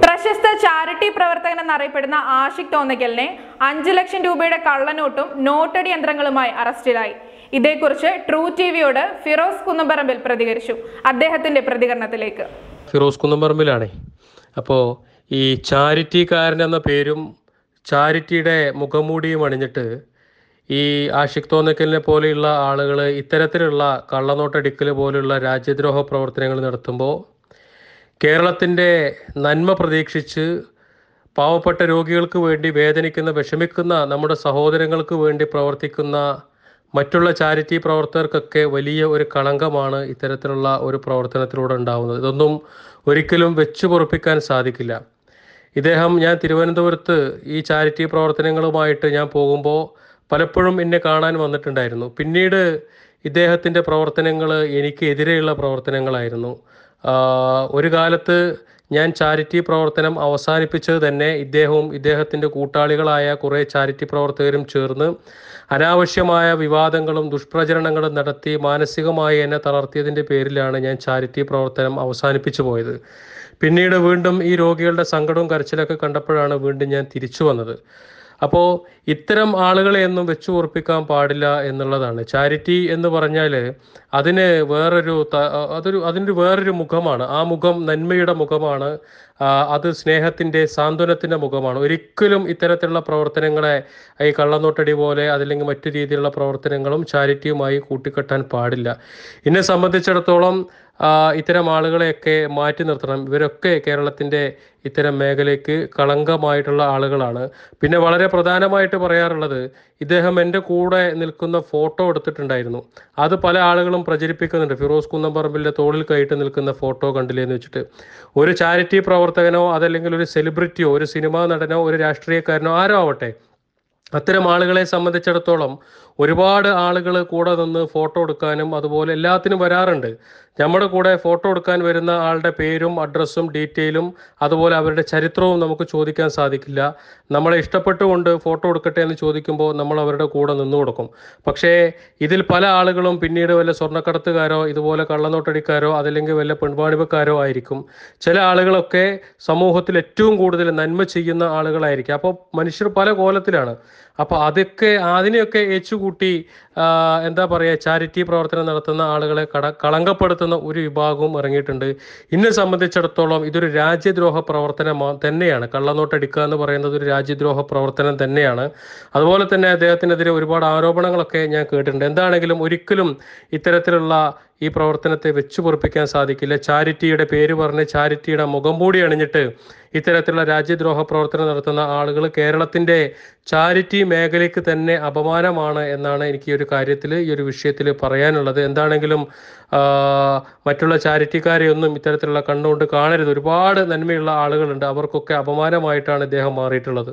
പ്രശസ്ത ചാരിറ്റി പ്രവർത്തകൻ എന്നറിയപ്പെടുന്ന ആഷിഖ് തോന്നയ്ക്കലിനെ അഞ്ചു ലക്ഷം രൂപയുടെ കള്ളനോട്ടും നോട്ടടി യന്ത്രങ്ങളുമായി അറസ്റ്റിലായി ഇതേക്കുറിച്ച് ട്രൂ ടി വിയോട് ഫിറോസ് കുന്നമ്പറമ്പിൽ പ്രതികരിച്ചു അദ്ദേഹത്തിന്റെ പ്രതികരണത്തിലേക്ക് ഫിറോസ് കുന്നമ്പറമ്പിലാണേ അപ്പോ ഈ ചാരിറ്റിക്കാരൻ എന്ന പേരും ചാരിറ്റിയുടെ മുഖംമൂടിയും അണിഞ്ഞിട്ട് ഈ ആഷിഖ് തോന്നക്കലിനെ പോലെയുള്ള ആളുകൾ ഇത്തരത്തിലുള്ള കള്ളനോട്ടടിക്കൽ പോലുള്ള രാജ്യദ്രോഹ പ്രവർത്തനങ്ങൾ നടത്തുമ്പോൾ കേരളത്തിൻ്റെ നന്മ പ്രതീക്ഷിച്ച് പാവപ്പെട്ട രോഗികൾക്ക് വേണ്ടി വേദനിക്കുന്ന വിഷമിക്കുന്ന നമ്മുടെ സഹോദരങ്ങൾക്ക് വേണ്ടി പ്രവർത്തിക്കുന്ന മറ്റുള്ള ചാരിറ്റി പ്രവർത്തകർക്കൊക്കെ വലിയ ഒരു കളങ്കമാണ് ഇത്തരത്തിലുള്ള ഒരു പ്രവർത്തനത്തിലൂടെ ഉണ്ടാവുന്നത് ഇതൊന്നും ഒരിക്കലും വെച്ചു പൊറപ്പിക്കാൻ സാധിക്കില്ല ഇദ്ദേഹം ഞാൻ തിരുവനന്തപുരത്ത് ഈ ചാരിറ്റി പ്രവർത്തനങ്ങളുമായിട്ട് ഞാൻ പോകുമ്പോൾ പലപ്പോഴും എന്നെ കാണാൻ വന്നിട്ടുണ്ടായിരുന്നു പിന്നീട് ഇദ്ദേഹത്തിൻ്റെ പ്രവർത്തനങ്ങൾ എനിക്ക് എതിരെയുള്ള പ്രവർത്തനങ്ങളായിരുന്നു ഒരു കാലത്ത് ഞാൻ ചാരിറ്റി പ്രവർത്തനം അവസാനിപ്പിച്ചത് തന്നെ ഇദ്ദേഹവും ഇദ്ദേഹത്തിൻ്റെ കൂട്ടാളികളായ കുറേ ചാരിറ്റി പ്രവർത്തകരും ചേർന്ന് അനാവശ്യമായ വിവാദങ്ങളും ദുഷ്പ്രചരണങ്ങളും നടത്തി മാനസികമായി എന്നെ തളർത്തിയതിൻ്റെ പേരിലാണ് ഞാൻ ചാരിറ്റി പ്രവർത്തനം അവസാനിപ്പിച്ചു പോയത് പിന്നീട് വീണ്ടും ഈ രോഗികളുടെ സങ്കടവും കരച്ചിലൊക്കെ കണ്ടപ്പോഴാണ് വീണ്ടും ഞാൻ തിരിച്ചു വന്നത് അപ്പോൾ ഇത്തരം ആളുകളെ ഒന്നും വെച്ചു ഓർപ്പിക്കാൻ പാടില്ല എന്നുള്ളതാണ് ചാരിറ്റി എന്ന് പറഞ്ഞാൽ അതിന് വേറൊരു അതൊരു അതിൻ്റെ വേറൊരു മുഖമാണ് ആ മുഖം നന്മയുടെ മുഖമാണ് അത് സ്നേഹത്തിൻ്റെ സാന്ത്വനത്തിൻ്റെ മുഖമാണ് ഒരിക്കലും ഇത്തരത്തിലുള്ള പ്രവർത്തനങ്ങളെ ഈ കള്ളനോട്ടടി പോലെ അതല്ലെങ്കിൽ മറ്റു രീതിയിലുള്ള പ്രവർത്തനങ്ങളും ചാരിറ്റിയുമായി കൂട്ടിക്കെട്ടാൻ പാടില്ല എന്നെ സംബന്ധിച്ചിടത്തോളം ഇത്തരം ആളുകളെയൊക്കെ മാറ്റി നിർത്തണം ഇവരൊക്കെ കേരളത്തിൻ്റെ ഇത്തരം മേഖലയ്ക്ക് കളങ്കമായിട്ടുള്ള ആളുകളാണ് പിന്നെ വളരെ പ്രധാനമായിട്ട് പറയാറുള്ളത് ഇദ്ദേഹം എൻ്റെ കൂടെ നിൽക്കുന്ന ഫോട്ടോ എടുത്തിട്ടുണ്ടായിരുന്നു അത് പല ആളുകളും പ്രചരിപ്പിക്കുന്നുണ്ട് ഫിറോസ് കുന്നംപറമ്പിൻ്റെ തോളിൽ കയറ്റി നിൽക്കുന്ന ഫോട്ടോ കണ്ടില്ലേ എന്ന് വെച്ചിട്ട് ഒരു ചാരിറ്റി പ്രവർത്തകനോ അതല്ലെങ്കിൽ ഒരു സെലിബ്രിറ്റിയോ ഒരു സിനിമാ നടനോ ഒരു രാഷ്ട്രീയക്കാരനോ ആരോ ആവട്ടെ അത്തരം ആളുകളെ സംബന്ധിച്ചിടത്തോളം ഒരുപാട് ആളുകൾ കൂടെ നിന്ന് ഫോട്ടോ എടുക്കാനും അതുപോലെ എല്ലാത്തിനും വരാറുണ്ട് നമ്മുടെ കൂടെ ഫോട്ടോ എടുക്കാൻ വരുന്ന ആളുടെ പേരും അഡ്രസ്സും ഡീറ്റെയിലും അതുപോലെ അവരുടെ ചരിത്രവും നമുക്ക് ചോദിക്കാൻ സാധിക്കില്ല നമ്മളെ ഇഷ്ടപ്പെട്ടുകൊണ്ട് ഫോട്ടോ എടുക്കട്ടെ എന്ന് ചോദിക്കുമ്പോൾ നമ്മൾ അവരുടെ കൂടെ നിന്നു കൊടുക്കും പക്ഷേ ഇതിൽ പല ആളുകളും പിന്നീട് വല്ല സ്വർണ്ണക്കടത്തുകാരോ ഇതുപോലെ കള്ളനോട്ടടിക്കാരോ അതല്ലെങ്കിൽ വല്ല പെൺവാണിപ്പക്കാരോ ആയിരിക്കും ചില ആളുകളൊക്കെ സമൂഹത്തിൽ ഏറ്റവും കൂടുതൽ നന്മ ചെയ്യുന്ന ആളുകളായിരിക്കും അപ്പോൾ മനുഷ്യർ പല കോലത്തിലാണ് അപ്പോൾ അതൊക്കെ അതിനെയൊക്കെ ഏച്ചുകൂട്ടി എന്താ പറയുക ചാരിറ്റി പ്രവർത്തനം നടത്തുന്ന ആളുകളെ കട കളങ്കപ്പെടുത്തുന്ന എന്ന ഒരു വിഭാഗവും ഇറങ്ങിയിട്ടുണ്ട് എന്നെ സംബന്ധിച്ചിടത്തോളം ഇതൊരു രാജ്യദ്രോഹ പ്രവർത്തനം തന്നെയാണ് കള്ളനോട്ട് എടുക്കുക എന്ന് പറയുന്നത് ഒരു രാജ്യദ്രോഹ പ്രവർത്തനം തന്നെയാണ് അതുപോലെ തന്നെ അദ്ദേഹത്തിനെതിരെ ഒരുപാട് ആരോപണങ്ങളൊക്കെ ഞാൻ കേട്ടിട്ടുണ്ട് എന്താണെങ്കിലും ഒരിക്കലും ഇത്തരത്തിലുള്ള ഈ പ്രവർത്തനത്തെ വെച്ചു പൊറപ്പിക്കാൻ സാധിക്കില്ല ചാരിറ്റിയുടെ പേര് പറഞ്ഞ് ചാരിറ്റിയുടെ മുഖം കൂടി അണിഞ്ഞിട്ട് ഇത്തരത്തിലുള്ള രാജ്യദ്രോഹ പ്രവർത്തനം നടത്തുന്ന ആളുകൾ കേരളത്തിൻ്റെ ചാരിറ്റി മേഖലയ്ക്ക് തന്നെ അപമാനമാണ് എന്നാണ് എനിക്ക് ഈ ഒരു കാര്യത്തിൽ ഈ ഒരു വിഷയത്തിൽ പറയാനുള്ളത് എന്താണെങ്കിലും മറ്റുള്ള ചാരിറ്റിക്കാരെയൊന്നും ഇത്തരത്തിലുള്ള കണ്ണുകൊണ്ട് കാണരുത് ഒരുപാട് നന്മയുള്ള ആളുകളുണ്ട് അവർക്കൊക്കെ അപമാനമായിട്ടാണ് ഇദ്ദേഹം മാറിയിട്ടുള്ളത്